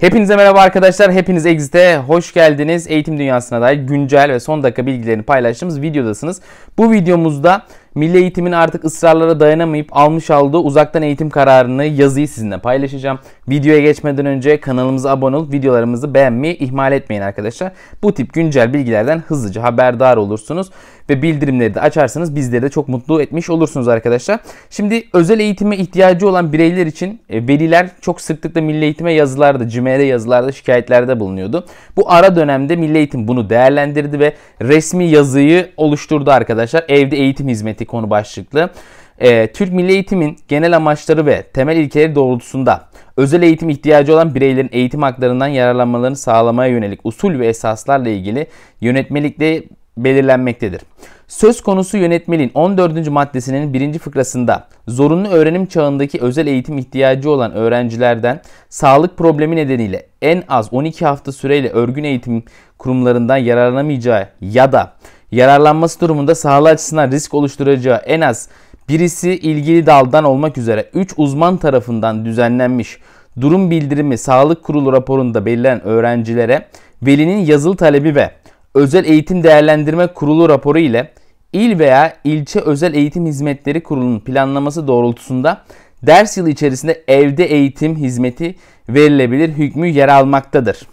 Hepinize merhaba arkadaşlar. Hepiniz Exit'e hoş geldiniz. Eğitim dünyasına dair güncel ve son dakika bilgilerini paylaştığımız videodasınız. Bu videomuzda Milli eğitimin artık ısrarlara dayanamayıp almış aldığı uzaktan eğitim kararını yazıyı sizinle paylaşacağım. Videoya geçmeden önce kanalımıza abone olup videolarımızı beğenmeyi ihmal etmeyin arkadaşlar. Bu tip güncel bilgilerden hızlıca haberdar olursunuz ve bildirimleri de açarsanız bizleri de çok mutlu etmiş olursunuz arkadaşlar. Şimdi özel eğitime ihtiyacı olan bireyler için e, veliler çok sıklıkla milli eğitime yazılarda, CİME'de yazılarda şikayetlerde bulunuyordu. Bu ara dönemde milli eğitim bunu değerlendirdi ve resmi yazıyı oluşturdu arkadaşlar. Evde eğitim hizmeti etti konu başlıklı. E, Türk Milli Eğitim'in genel amaçları ve temel ilkeleri doğrultusunda özel eğitim ihtiyacı olan bireylerin eğitim haklarından yararlanmalarını sağlamaya yönelik usul ve esaslarla ilgili yönetmelikte belirlenmektedir. Söz konusu yönetmeliğin 14. maddesinin 1. fıkrasında zorunlu öğrenim çağındaki özel eğitim ihtiyacı olan öğrencilerden sağlık problemi nedeniyle en az 12 hafta süreyle örgün eğitim kurumlarından yararlanamayacağı ya da yararlanması durumunda sağlığı açısından risk oluşturacağı en az birisi ilgili daldan olmak üzere 3 uzman tarafından düzenlenmiş durum bildirimi sağlık kurulu raporunda belirlenen öğrencilere velinin yazılı talebi ve özel eğitim değerlendirme kurulu raporu ile il veya ilçe özel eğitim hizmetleri kurulunun planlaması doğrultusunda ders yılı içerisinde evde eğitim hizmeti verilebilir hükmü yer almaktadır.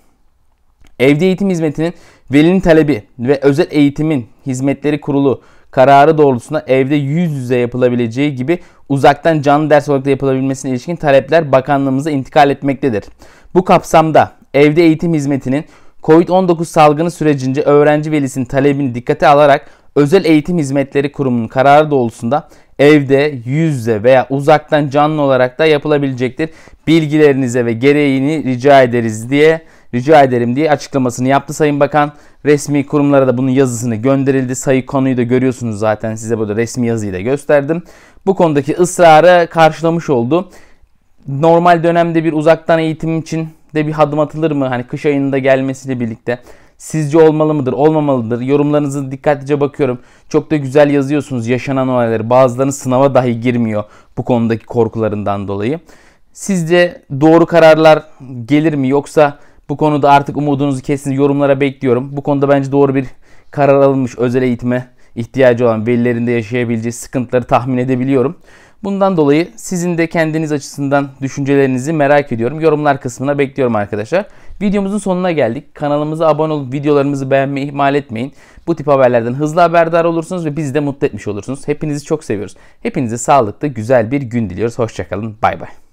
Evde eğitim hizmetinin velinin talebi ve özel eğitimin hizmetleri kurulu kararı doğrultusunda evde yüz yüze yapılabileceği gibi uzaktan canlı ders olarak da yapılabilmesine ilişkin talepler bakanlığımıza intikal etmektedir. Bu kapsamda evde eğitim hizmetinin COVID-19 salgını sürecince öğrenci velisinin talebini dikkate alarak Özel Eğitim Hizmetleri Kurumu'nun kararı doğrultusunda evde, yüz yüze veya uzaktan canlı olarak da yapılabilecektir. Bilgilerinize ve gereğini rica ederiz diye rica ederim diye açıklamasını yaptı Sayın Bakan. Resmi kurumlara da bunun yazısını gönderildi. Sayı konuyu da görüyorsunuz zaten size burada resmi yazıyı da gösterdim. Bu konudaki ısrarı karşılamış oldu. Normal dönemde bir uzaktan eğitim için de bir hadım atılır mı? Hani kış ayında gelmesiyle birlikte. Sizce olmalı mıdır, olmamalıdır? Yorumlarınızı dikkatlice bakıyorum. Çok da güzel yazıyorsunuz yaşanan olayları. Bazılarının sınava dahi girmiyor bu konudaki korkularından dolayı. Sizce doğru kararlar gelir mi yoksa bu konuda artık umudunuzu kesin yorumlara bekliyorum. Bu konuda bence doğru bir karar alınmış özel eğitime ihtiyacı olan velilerinde yaşayabileceği sıkıntıları tahmin edebiliyorum. Bundan dolayı sizin de kendiniz açısından düşüncelerinizi merak ediyorum. Yorumlar kısmına bekliyorum arkadaşlar. Videomuzun sonuna geldik. Kanalımıza abone olup videolarımızı beğenmeyi ihmal etmeyin. Bu tip haberlerden hızlı haberdar olursunuz ve bizi de mutlu etmiş olursunuz. Hepinizi çok seviyoruz. Hepinize sağlıklı, güzel bir gün diliyoruz. Hoşçakalın. Bay bay.